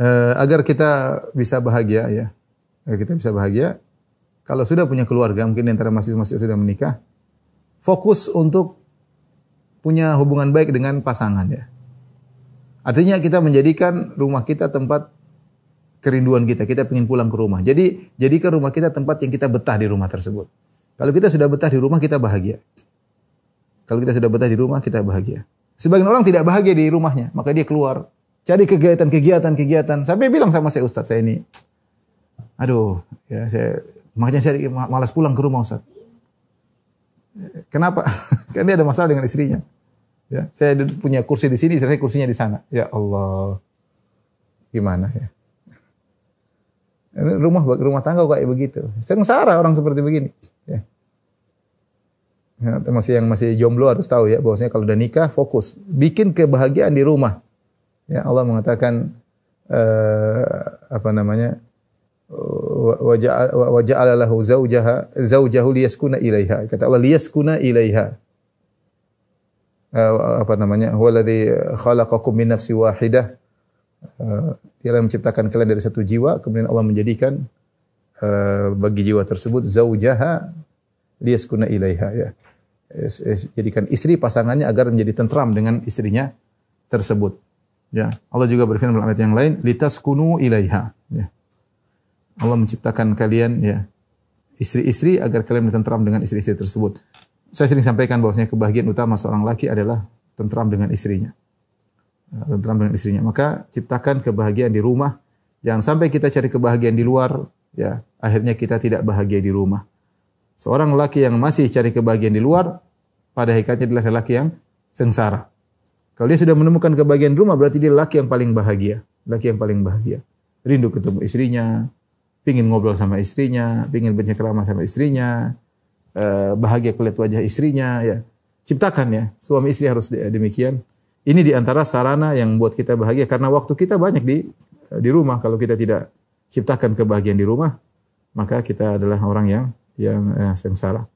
uh, agar kita bisa bahagia ya. Agar kita bisa bahagia. Kalau sudah punya keluarga, mungkin antara mahasiswa-mahasiswa sudah menikah, fokus untuk punya hubungan baik dengan pasangan ya. Artinya kita menjadikan rumah kita tempat kerinduan kita. Kita ingin pulang ke rumah. Jadi jadikan rumah kita tempat yang kita betah di rumah tersebut. Kalau kita sudah betah di rumah, kita bahagia. Kalau kita sudah betah di rumah, kita bahagia. Sebagian orang tidak bahagia di rumahnya, maka dia keluar cari kegiatan-kegiatan-kegiatan. Sampai bilang sama saya Ustadz, saya ini, aduh, ya saya makanya saya malas pulang ke rumah Ustadz. Kenapa? kan dia ada masalah dengan istrinya. Ya, saya punya kursi di sini, istri saya kursinya di sana. Ya Allah, gimana ya? Rumah rumah tangga kok kayak begitu. Sengsara orang seperti begini. Ya. Ya, masih yang masih jomblo harus tahu ya bahwasanya kalau udah nikah fokus bikin kebahagiaan di rumah Ya Allah mengatakan uh, apa namanya? wa ja'ala lahu liyaskuna ilaiha kata Allah liyaskuna ilaiha uh, apa namanya huwa alladhi khalaqakum min nafsi wahidah Dia eh, yang menciptakan kalian dari satu jiwa kemudian Allah menjadikan uh, bagi jiwa tersebut zawjaha liyaskuna ilaiha ya jadikan istri pasangannya agar menjadi tentram dengan istrinya tersebut Ya, Allah juga berfirman dalam ayat yang lain, litaskunu ilaiha. Ya. Allah menciptakan kalian ya istri-istri agar kalian tentram dengan istri-istri tersebut. Saya sering sampaikan bahwasanya kebahagiaan utama seorang laki adalah tentram dengan istrinya. Ya, tentram dengan istrinya. Maka ciptakan kebahagiaan di rumah. Jangan sampai kita cari kebahagiaan di luar, ya akhirnya kita tidak bahagia di rumah. Seorang laki yang masih cari kebahagiaan di luar, pada hakikatnya adalah laki yang sengsara. Kalau dia sudah menemukan kebahagiaan rumah, berarti dia laki yang paling bahagia. Laki yang paling bahagia. Rindu ketemu istrinya, pingin ngobrol sama istrinya, pingin bercengkerama sama istrinya, eh, bahagia kulit wajah istrinya. Ya. Ciptakan ya, suami istri harus demikian. Ini diantara sarana yang buat kita bahagia. Karena waktu kita banyak di eh, di rumah. Kalau kita tidak ciptakan kebahagiaan di rumah, maka kita adalah orang yang yang eh, sengsara.